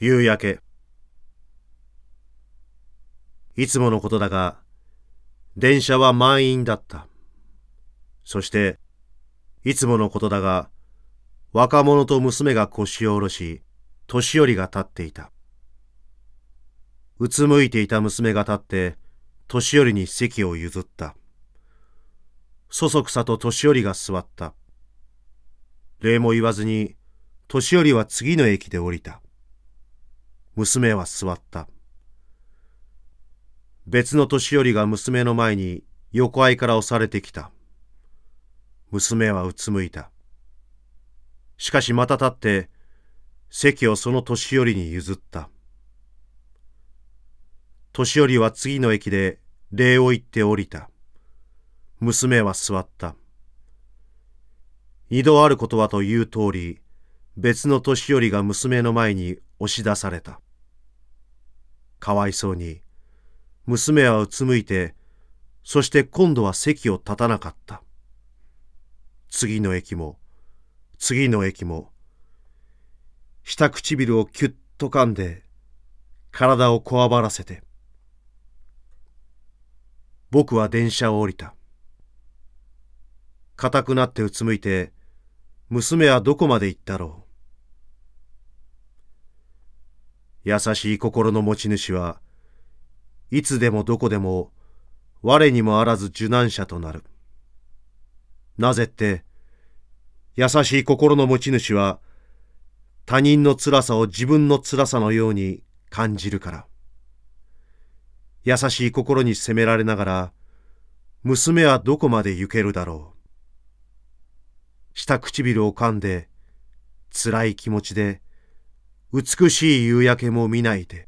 夕焼け。いつものことだが、電車は満員だった。そして、いつものことだが、若者と娘が腰を下ろし、年寄りが立っていた。うつむいていた娘が立って、年寄りに席を譲った。そそくさと年寄りが座った。礼も言わずに、年寄りは次の駅で降りた。娘は座った。別の年寄りが娘の前に横合いから押されてきた。娘はうつむいた。しかしまた立って席をその年寄りに譲った。年寄りは次の駅で礼を言って降りた。娘は座った。二度あることはという通り、別の年寄りが娘の前に押し出された。かわいそうに娘はうつむいてそして今度は席を立たなかった次の駅も次の駅も下唇をキュッと噛んで体をこわばらせて僕は電車を降りた硬くなってうつむいて娘はどこまで行ったろう優しい心の持ち主はいつでもどこでも我にもあらず受難者となる。なぜって、優しい心の持ち主は他人の辛さを自分の辛さのように感じるから。優しい心に責められながら、娘はどこまで行けるだろう。下唇を噛んで、辛い気持ちで、美しい夕焼けも見ないで。